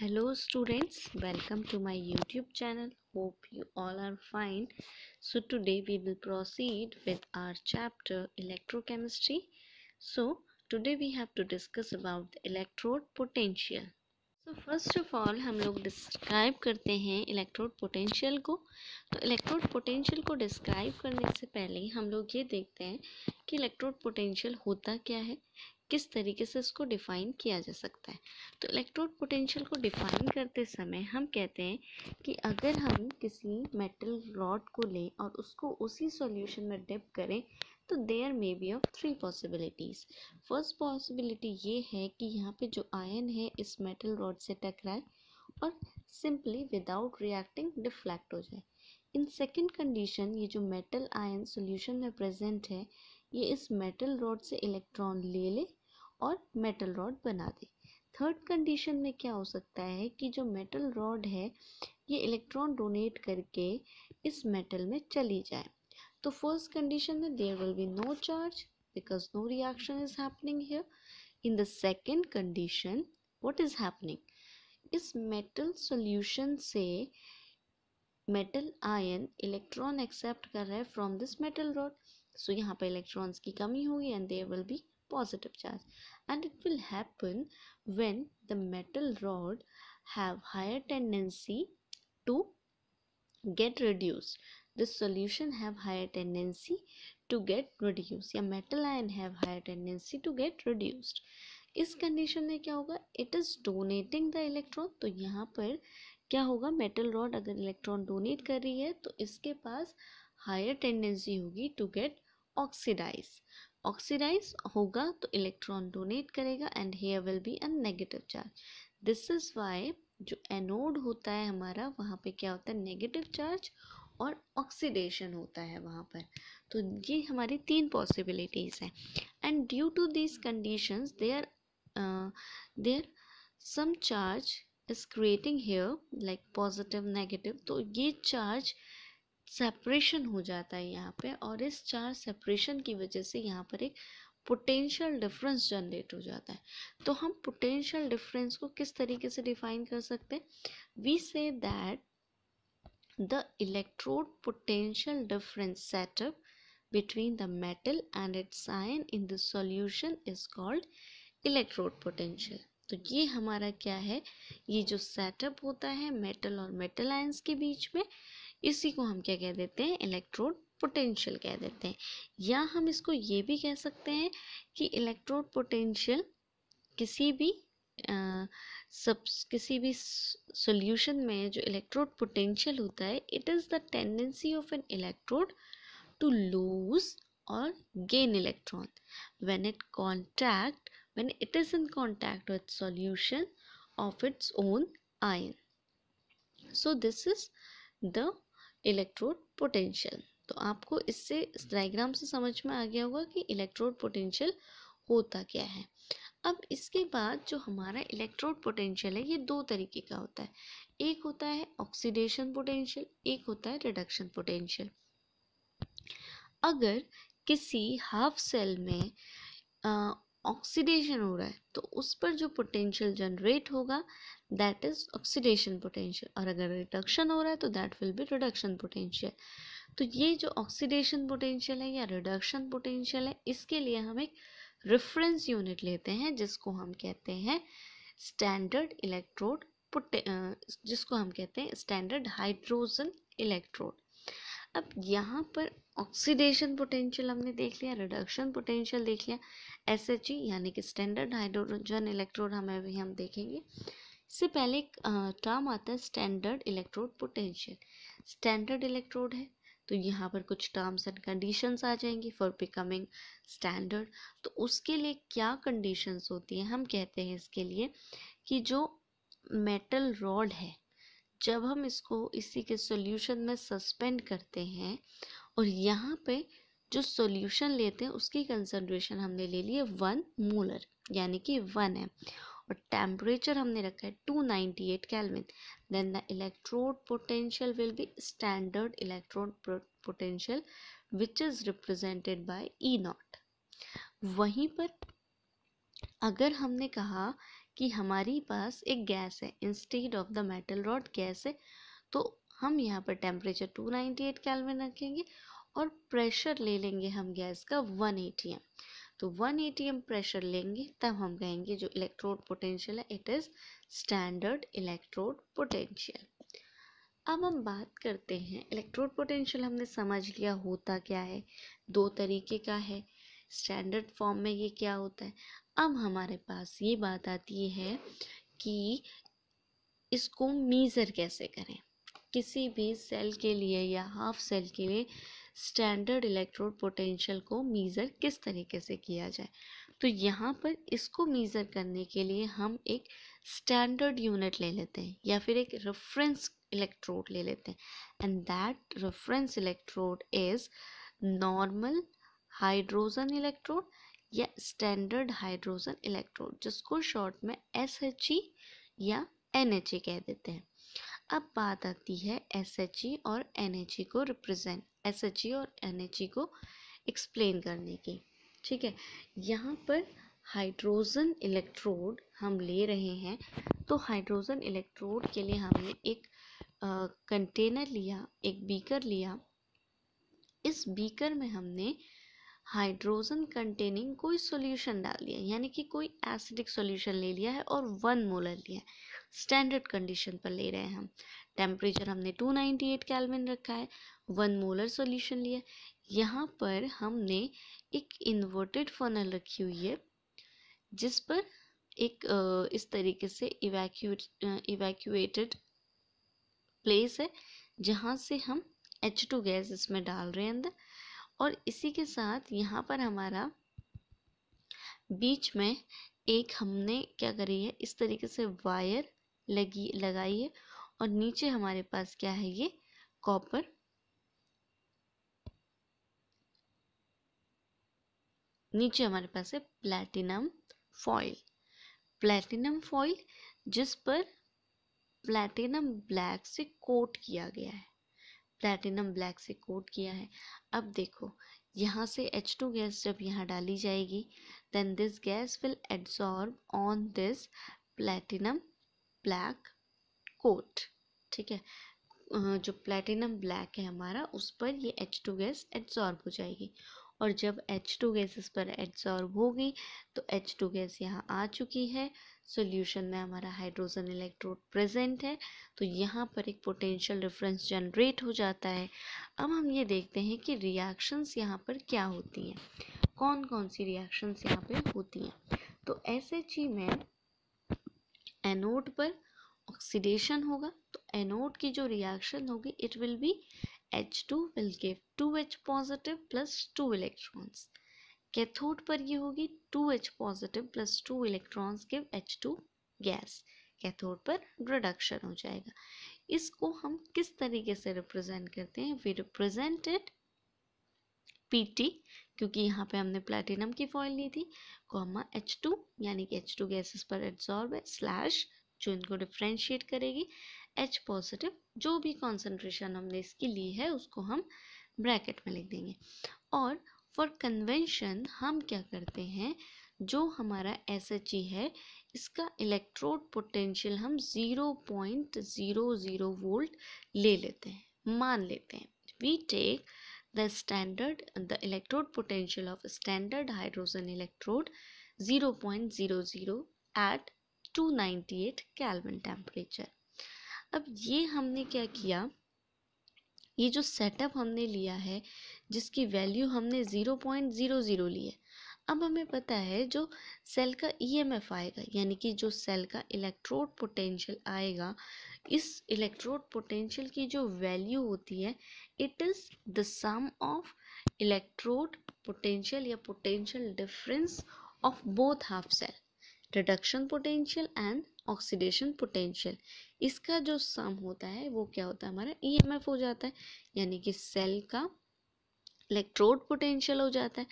Hello students welcome to my YouTube channel hope you all are fine so today we will proceed with our chapter electrochemistry so today we have to discuss about electrode potential so first of all हम लोग describe करते हैं electrode potential को तो electrode potential को describe करने से पहले हम लोग ये देखते हैं कि इलेक्ट्रोड पोटेंशियल होता क्या है किस तरीके से इसको डिफाइन किया जा सकता है तो इलेक्ट्रोड पोटेंशियल को डिफाइन करते समय हम कहते हैं कि अगर हम किसी मेटल रॉड को लें और उसको उसी सॉल्यूशन में डिप करें तो there may be of three possibilities first possibility ये है कि यहाँ पे जो आयन है इस मेटल रॉड से टकराए और सिंपली विदाउट रिएक्टिंग डिफ्लैक्ट हो जाए इन सेकेंड कंडीशन ये जो मेटल आयन सोल्यूशन में प्रजेंट है ये इस मेटल रॉड से इलेक्ट्रॉन ले ले और मेटल रॉड बना दें थर्ड कंडीशन में क्या हो सकता है कि जो मेटल रॉड है ये इलेक्ट्रॉन डोनेट करके इस मेटल में चली जाए तो फर्स्ट कंडीशन में there will be no charge because no reaction is happening here in the second condition what is happening इस मेटल सॉल्यूशन से मेटल आयन इलेक्ट्रॉन एक्सेप्ट कर रहा है from this metal rod so यहाँ पे electrons की कमी होगी and there will be positive charge and it will happen when the metal rod have higher tendency to get reduced this solution have higher tendency to get reduced ya metal ion have higher tendency to get reduced इस condition में क्या होगा it is donating the electron तो यहाँ पर क्या होगा metal rod अगर इलेक्ट्रॉन डोनेट कर रही है तो इसके पास higher tendency to get oxidise oxidise ऑक्सीडाइज होगा तो इलेक्ट्रॉन डोनेट करेगा and here will be a negative charge this is why जो एनोड होता है हमारा वहाँ पे क्या होता है नेगेटिव चार्ज और ऑक्सीडेशन होता है वहाँ पर तो ये हमारी तीन पॉसिबिलिटीज़ हैं and due to this conditions there there some charge is creating here like positive negative तो ये चार्ज सेपरेशन हो जाता है यहाँ पे और इस चार सेपरेशन की वजह से यहाँ पर एक पोटेंशियल डिफरेंस जनरेट हो जाता है तो हम पोटेंशियल डिफरेंस को किस तरीके से डिफाइन कर सकते हैं we say that the electrode potential difference setup between the metal and it sign in the solution is called electrode potential तो ये हमारा क्या है ये जो सेटअप होता है मेटल और मेटल आयंस के बीच में इसी को हम क्या कह देते हैं इलेक्ट्रोड पोटेंशियल कह देते हैं या हम इसको ये भी कह सकते हैं कि इलेक्ट्रोड पोटेंशियल किसी भी आ, सब किसी भी सॉल्यूशन में जो इलेक्ट्रोड पोटेंशियल होता है it is the tendency of an electrode to lose और gain electron when it contact when it is in contact with solution of its own ion so this is the electrode potential तो आपको इससे इस diagram हम्म। से समझ में आ गया होगा कि इलेक्ट्रोड पोटेंशियल होता क्या है अब इसके बाद जो हमारा इलेक्ट्रोड पोटेंशियल है ये दो तरीके का होता है एक होता है ऑक्सीडेशन पोटेंशियल एक होता है रिडक्शन पोटेंशियल अगर किसी हाफ सेल में ऑक्सीडेशन हो रहा है तो उस पर जो पोटेंशियल जनरेट होगा दैट इज ऑक्सीडेशन पोटेंशियल और अगर रिडक्शन हो रहा है तो that will be reduction potential तो ये जो ऑक्सीडेशन पोटेंशियल है या रिडक्शन पोटेंशियल है इसके लिए हम एक रेफरेंस यूनिट लेते हैं जिसको हम कहते हैं स्टैंडर्ड इलेक्ट्रोड जिसको हम कहते हैं स्टैंडर्ड हाइड्रोजन इलेक्ट्रोड अब यहाँ पर ऑक्सीडेशन पोटेंशियल हमने देख लिया रिडक्शन पोटेंशियल देख लिया एस एच ई यानी कि स्टैंडर्ड हाइड्रोजन इलेक्ट्रोड हमें अभी हम देखेंगे इससे पहले एक टर्म आता है standard electrode potential standard electrode है तो यहाँ पर कुछ टर्म्स एंड कंडीशंस आ जाएंगी फॉर बिकमिंग स्टैंडर्ड तो उसके लिए क्या कंडीशंस होती हैं हम कहते हैं इसके लिए कि जो मेटल रॉड है जब हम इसको इसी के सॉल्यूशन में सस्पेंड करते हैं और यहाँ पे जो सॉल्यूशन लेते हैं उसकी कंसनट्रेशन हमने ले ली है वन मोलर यानी कि वन है और टेम्परेचर हमने रखा है two ninety eight kelvin then the electrode potential will be standard electrode potential which is represented by E naught वहीं पर अगर हमने कहा कि हमारे पास एक गैस है instead of the metal rod gas है तो हम यहाँ पर टेम्परेचर 298 केल्विन रखेंगे और प्रेशर ले लेंगे हम गैस का 1 एटीएम तो 1 एटीएम प्रेशर लेंगे तब हम कहेंगे जो इलेक्ट्रोड पोटेंशियल है it is standard electrode potential अब हम बात करते हैं इलेक्ट्रोड पोटेंशियल हमने समझ लिया होता क्या है दो तरीके का है स्टैंडर्ड फॉर्म में ये क्या होता है अब हमारे पास ये बात आती है कि इसको मीज़र कैसे करें किसी भी सेल के लिए या हाफ सेल के लिए स्टैंडर्ड इलेक्ट्रोड पोटेंशियल को मीज़र किस तरीके से किया जाए तो यहाँ पर इसको मीज़र करने के लिए हम एक स्टैंडर्ड यूनिट ले लेते हैं या फिर एक रेफरेंस इलेक्ट्रोड ले लेते हैं and that reference electrode is normal hydrogen electrode या स्टैंडर्ड हाइड्रोजन इलेक्ट्रोड जिसको शॉर्ट में एस e या एन e कह देते हैं अब बात आती है एस e और एन को रिप्रेजेंट एस और एन को एक्सप्लेन करने की ठीक है यहाँ पर हाइड्रोजन इलेक्ट्रोड हम ले रहे हैं तो हाइड्रोजन इलेक्ट्रोड के लिए हमने एक कंटेनर लिया एक बीकर लिया इस बीकर में हमने हाइड्रोजन कंटेनिंग कोई सॉल्यूशन डाल दिया यानी कि कोई एसिडिक सॉल्यूशन ले लिया है और वन मोलर लिया है स्टैंडर्ड कंडीशन पर ले रहे हैं हम टेम्परेचर हमने 298 केल्विन रखा है वन मोलर सॉल्यूशन लिया यहाँ पर हमने एक इन्वर्टेड फनल रखी हुई है जिस पर एक इस तरीके से इवैक्यूट इवैक्यूएटेड प्लेस है जहाँ से हम एच टू गैस इसमें डाल रहे हैं अंदर और इसी के साथ यहाँ पर हमारा बीच में एक हमने क्या करी है इस तरीके से वायर लगी लगाई है और नीचे हमारे पास क्या है ये कॉपर नीचे हमारे पास है प्लैटिनम फॉइल प्लैटिनम फॉइल जिस पर प्लैटिनम ब्लैक से कोट किया गया है प्लैटिनम ब्लैक से कोट किया है अब देखो यहाँ से H2 गैस जब यहाँ डाली जाएगी then this gas will adsorb on this platinum black coat ठीक है जो प्लैटिनम ब्लैक है हमारा उस पर ये H2 गैस एड्सॉर्ब हो जाएगी और जब H2 गैसेस पर एड्सॉर्ब होगी तो H2 गैस यहाँ आ चुकी है सॉल्यूशन में हमारा हाइड्रोजन इलेक्ट्रोड प्रेजेंट है तो यहाँ पर एक पोटेंशियल डिफरेंस जनरेट हो जाता है अब हम ये देखते हैं कि रिएक्शंस यहाँ पर क्या होती हैं कौन कौन सी रिएक्शंस यहाँ पर होती हैं तो ऐसे ही में एनोड पर ऑक्सीडेशन होगा तो एनोड की जो रिएक्शन होगी it will be H2 will give 2H positive plus 2 electrons. Cathode पर ये होगी 2H positive plus 2 electrons give H2 gas. Cathode पर reduction हो जाएगा इसको हम किस तरीके से रिप्रेजेंट करते हैं वी रिप्रेजेंटेड PT क्योंकि यहाँ पे हमने प्लेटिनम की फॉइल ली थी कॉमा H2 यानी कि H2 गैसेस पर एब्जॉर्ब है स्लैश जो इनको डिफ्रेंशिएट करेगी एच पॉजिटिव जो भी कॉन्सेंट्रेशन हमने इसकी ली है उसको हम ब्रैकेट में लिख देंगे और फॉर कन्वेंशन हम क्या करते हैं जो हमारा एस एच ई है इसका इलेक्ट्रोड पोटेंशियल हम zero point zero zero volt ले लेते हैं मान लेते हैं we take the standard the electrode potential of standard hydrogen electrode zero point zero zero at two eight kelvin temperature अब ये हमने क्या किया ये जो सेटअप हमने लिया है जिसकी वैल्यू हमने ज़ीरो पॉइंट ज़ीरो ज़ीरो ली है अब हमें पता है जो सेल का ईएमएफ e आएगा यानी कि जो सेल का इलेक्ट्रोड पोटेंशियल आएगा इस इलेक्ट्रोड पोटेंशियल की जो वैल्यू होती है it is the sum of electrode potential या potential difference of both half cell reduction potential and oxidation potential इसका जो सम होता है वो क्या होता है हमारा ईएमएफ e हो जाता है यानी कि सेल का इलेक्ट्रोड पोटेंशियल हो जाता है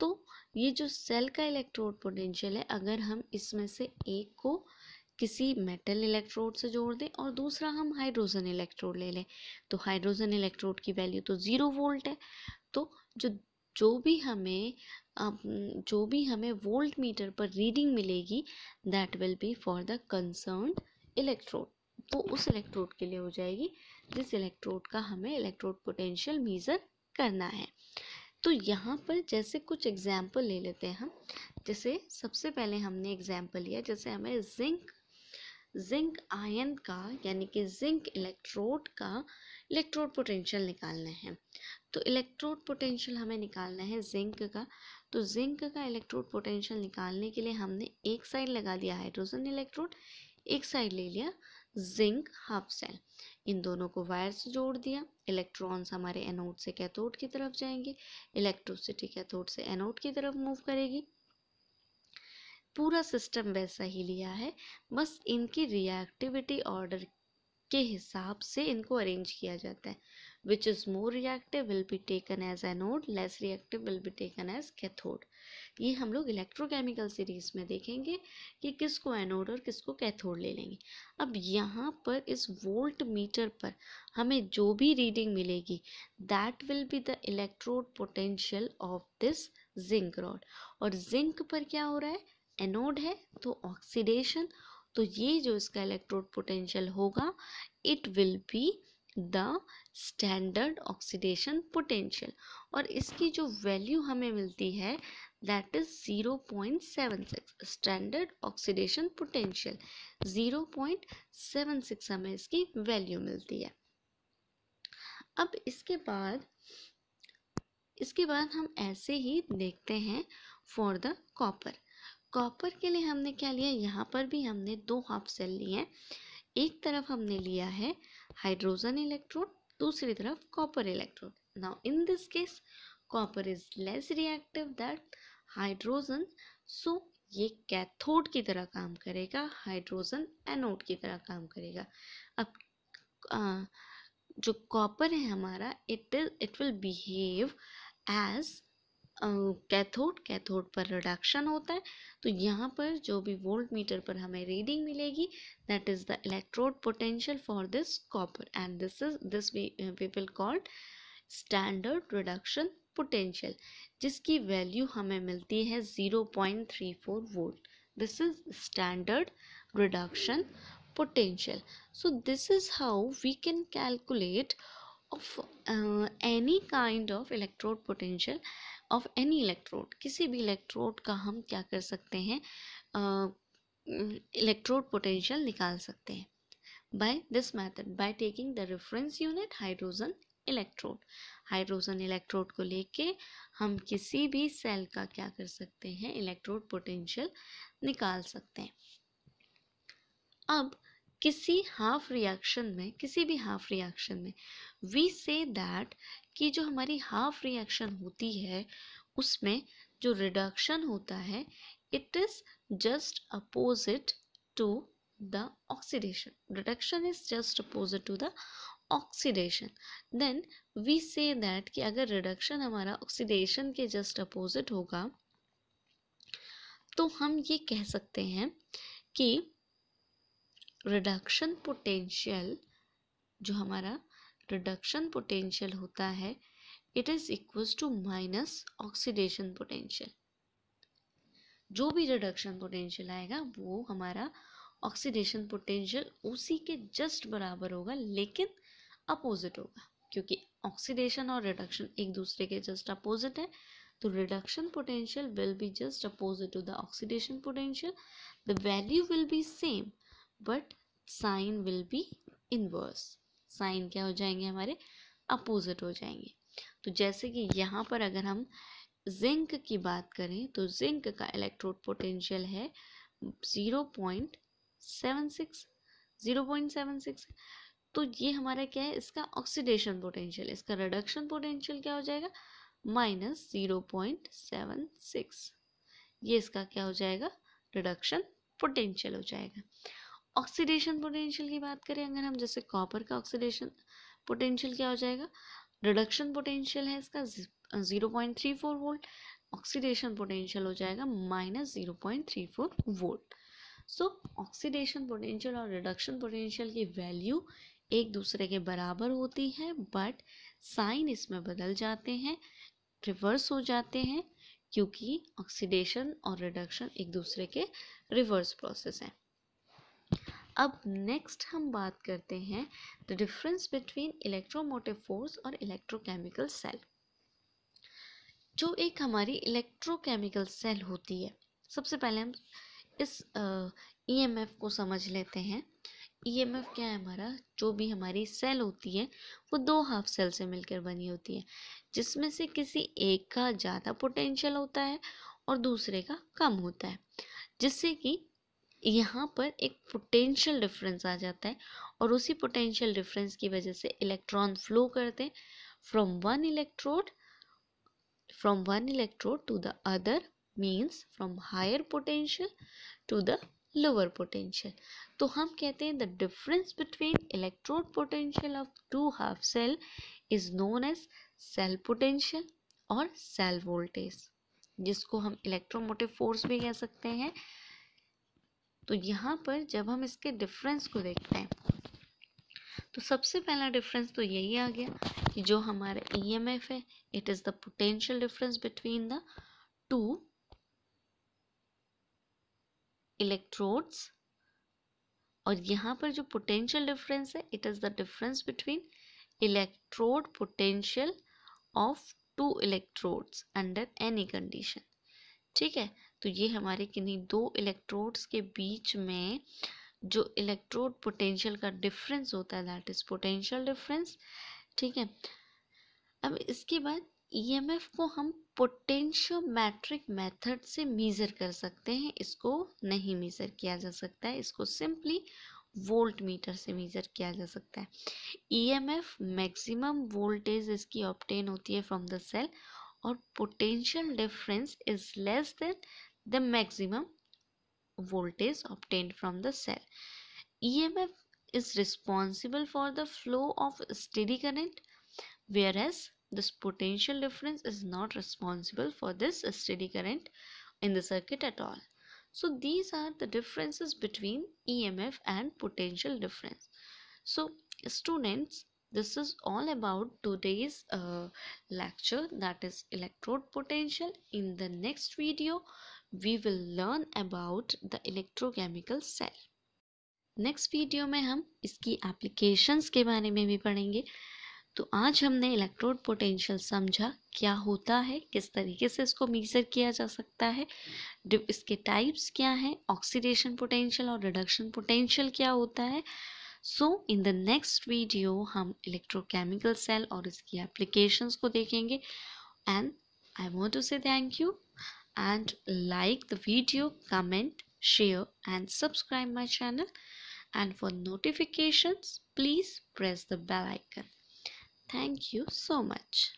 तो ये जो सेल का इलेक्ट्रोड पोटेंशियल है अगर हम इसमें से एक को किसी मेटल इलेक्ट्रोड से जोड़ दें और दूसरा हम हाइड्रोजन इलेक्ट्रोड ले लें तो हाइड्रोजन इलेक्ट्रोड की वैल्यू तो ज़ीरो वोल्ट है तो जो जो भी हमें जो भी हमें वोल्ट मीटर पर रीडिंग मिलेगी that will be for the concern electrode वो उस इलेक्ट्रोड के लिए हो जाएगी जिस इलेक्ट्रोड का हमें इलेक्ट्रोड पोटेंशियल मीज़र करना है तो यहाँ पर जैसे कुछ एग्जाम्पल ले लेते हैं हम जैसे सबसे पहले हमने एग्जाम्पल लिया जैसे हमें जिंक जिंक आयन का यानी कि जिंक इलेक्ट्रोड का इलेक्ट्रोड पोटेंशियल निकालना है तो इलेक्ट्रोड पोटेंशियल हमें निकालना है जिंक का तो जिंक का इलेक्ट्रोड पोटेंशियल निकालने के लिए हमने एक साइड लगा दिया हाइड्रोजन इलेक्ट्रोड एक साइड ले लिया जिंक हाफ सेल इन दोनों को वायर से जोड़ दिया इलेक्ट्रॉन्स हमारे एनोड से कैथोड की तरफ जाएंगे इलेक्ट्रोसिटी कैथोड से एनोड की तरफ मूव करेगी पूरा सिस्टम वैसा ही लिया है बस इनकी रिएक्टिविटी ऑर्डर के हिसाब से इनको अरेंज किया जाता है which is more reactive will be taken as anode less reactive will be taken as cathode ये हम लोग इलेक्ट्रोकेमिकल सीरीज में देखेंगे कि किसको एनोड और किसको कैथोड ले लेंगे अब यहाँ पर इस वोल्ट मीटर पर हमें जो भी रीडिंग मिलेगी that will be the electrode potential of this zinc rod और जिंक पर क्या हो रहा है एनोड है तो ऑक्सीडेशन तो ये जो इसका इलेक्ट्रोड पोटेंशियल होगा it will be the standard oxidation potential और इसकी जो वैल्यू हमें मिलती है that is zero point seven six standard oxidation potential zero point seven six हमें इसकी वैल्यू मिलती है अब इसके बाद इसके बाद हम ऐसे ही देखते हैं फॉर द कॉपर कॉपर के लिए हमने क्या लिया यहाँ पर भी हमने दो हाफ सेल लिए हैं एक तरफ हमने लिया है हाइड्रोजन इलेक्ट्रोड दूसरी तरफ copper electrode now in this case copper is less reactive that hydrogen so ये कैथोड की तरह काम करेगा हाइड्रोजन एनोड की तरह काम करेगा अब आ, जो कॉपर है हमारा it is it will behave as cathode cathode पर रिडक्शन होता है तो यहाँ पर जो भी वोल्ट मीटर पर हमें रीडिंग मिलेगी that is the electrode potential for this copper and this is this people called standard reduction potential जिसकी वैल्यू हमें मिलती है zero point three four volt this is standard reduction potential so this is how we can calculate of any kind of electrode potential of any electrode किसी भी electrode का हम क्या कर सकते हैं इलेक्ट्रोड पोटेंशियल निकाल सकते हैं by this method by taking the reference unit hydrogen electrode hydrogen electrode को लेके हम किसी भी सेल का क्या कर सकते हैं इलेक्ट्रोड पोटेंशियल निकाल सकते हैं अब किसी हाफ रिएक्शन में किसी भी हाफ रिएक्शन में वी से दैट कि जो हमारी हाफ रिएक्शन होती है उसमें जो रिडक्शन होता है it is just opposite to the oxidation reduction is just opposite to the oxidation then we say that कि अगर रिडक्शन हमारा ऑक्सीडेशन के जस्ट अपोजिट होगा तो हम ये कह सकते हैं कि रिडक्शन पोटेंशियल जो हमारा रिडक्शन पोटेंशियल होता है it is equals to minus oxidation potential जो भी रिडक्शन पोटेंशियल आएगा वो हमारा ऑक्सीडेशन पोटेंशियल उसी के जस्ट बराबर होगा लेकिन अपोजिट होगा क्योंकि ऑक्सीडेशन और रिडक्शन एक दूसरे के जस्ट अपोजिट है तो reduction potential will be just opposite to the oxidation potential the value will be same but sign will be inverse sign क्या हो जाएंगे हमारे अपोजिट हो जाएंगे तो जैसे कि यहाँ पर अगर हम जिंक की बात करें तो जिंक का इलेक्ट्रोड पोटेंशियल है zero point seven six zero point seven six तो ये हमारा क्या है इसका ऑक्सीडेशन पोटेंशियल इसका रिडक्शन पोटेंशियल क्या हो जाएगा minus zero point seven six ये इसका क्या हो जाएगा रिडक्शन पोटेंशियल हो जाएगा ऑक्सीडेशन पोटेंशियल की बात करें अगर हम जैसे कॉपर का ऑक्सीडेशन पोटेंशियल क्या हो जाएगा रिडक्शन पोटेंशियल है इसका zero point three four volt oxidation potential हो जाएगा minus zero point three four volt so oxidation potential और रिडक्शन पोटेंशियल की वैल्यू एक दूसरे के बराबर होती है बट साइन इसमें बदल जाते हैं रिवर्स हो जाते हैं क्योंकि ऑक्सीडेशन और रिडक्शन एक दूसरे के रिवर्स प्रोसेस हैं अब नेक्स्ट हम बात करते हैं the difference between electromotive force और इलेक्ट्रोकेमिकल सेल जो एक हमारी इलेक्ट्रोकेमिकल सेल होती है सबसे पहले हम इस ईएमएफ uh, e को समझ लेते हैं ईएमएफ e क्या है हमारा जो भी हमारी सेल होती है वो दो हाफ सेल से मिलकर बनी होती है जिसमें से किसी एक का ज़्यादा पोटेंशियल होता है और दूसरे का कम होता है जिससे कि यहाँ पर एक पोटेंशियल डिफरेंस आ जाता है और उसी पोटेंशियल डिफरेंस की वजह से इलेक्ट्रॉन फ्लो करते हैं from one electrode from one electrode to the other means from higher potential to the lower potential तो हम कहते हैं the difference between electrode potential of two half cell is known as cell potential और cell voltage जिसको हम electromotive force भी कह सकते हैं तो यहाँ पर जब हम इसके डिफरेंस को देखते हैं तो सबसे पहला डिफरेंस तो यही आ गया कि जो हमारा ई एम एफ है it is the potential difference between the two electrodes और यहाँ पर जो पोटेंशियल डिफरेंस है it is the difference between electrode potential of two electrodes under any condition ठीक है तो ये हमारे किन्हीं दो इलेक्ट्रोड्स के बीच में जो इलेक्ट्रोड पोटेंशियल का डिफरेंस होता है दैट इज पोटेंशियल डिफरेंस ठीक है अब इसके बाद ईएमएफ e को हम मैट्रिक मेथड से मीज़र कर सकते हैं इसको नहीं मीज़र किया जा सकता है इसको सिंपली वोल्ट मीटर से मीज़र किया जा सकता है ईएमएफ मैक्सिमम वोल्टेज इसकी ऑप्टेन होती है फ्रॉम द सेल और potential difference is less than the maximum voltage obtained from the cell. EMF is responsible for the flow of steady current whereas this potential difference is not responsible for this steady current in the circuit at all. So these are the differences between EMF and potential difference. So students this is all about today's uh, lecture that is electrode potential in the next video we will learn about the electrochemical cell next video में हम इसकी applications के बारे में भी पढ़ेंगे तो आज हमने इलेक्ट्रोड पोटेंशियल समझा क्या होता है किस तरीके से इसको मेजर किया जा सकता है इसके टाइप्स क्या हैं ऑक्सीडेशन पोटेंशियल और रिडक्शन पोटेंशियल क्या होता है so in the next video हम इलेक्ट्रोकेमिकल सेल और इसकी एप्लीकेशंस को देखेंगे and I want to say thank you and like the video, comment, share and subscribe my channel and for notifications please press the bell icon. Thank you so much.